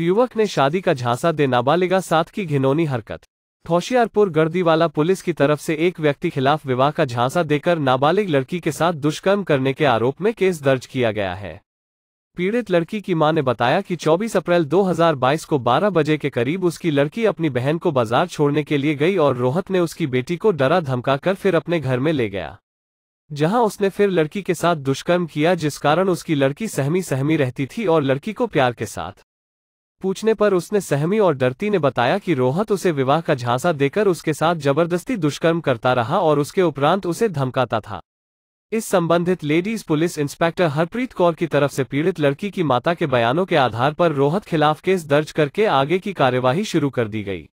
युवक ने शादी का झांसा दे नाबालिगा साथ की घिनौनी हरकत होशियारपुर गर्दीवाला पुलिस की तरफ से एक व्यक्ति खिलाफ विवाह का झांसा देकर नाबालिग लड़की के साथ दुष्कर्म करने के आरोप में केस दर्ज किया गया है पीड़ित लड़की की मां ने बताया कि 24 अप्रैल 2022 को 12 बजे के करीब उसकी लड़की अपनी बहन को बाजार छोड़ने के लिए गई और रोहत ने उसकी बेटी को डरा धमका कर फिर अपने घर में ले गया जहां उसने फिर लड़की के साथ दुष्कर्म किया जिस कारण उसकी लड़की सहमी सहमी रहती थी और लड़की को प्यार के साथ पूछने पर उसने सहमी और डरती ने बताया कि रोहत उसे विवाह का झांसा देकर उसके साथ जबरदस्ती दुष्कर्म करता रहा और उसके उपरांत उसे धमकाता था इस संबंधित ladies police inspector Harpreet Kaur की तरफ से पीड़ित लड़की की माता के बयानों के आधार पर रोहत खिलाफ केस दर्ज करके आगे की कार्यवाही शुरू कर दी गई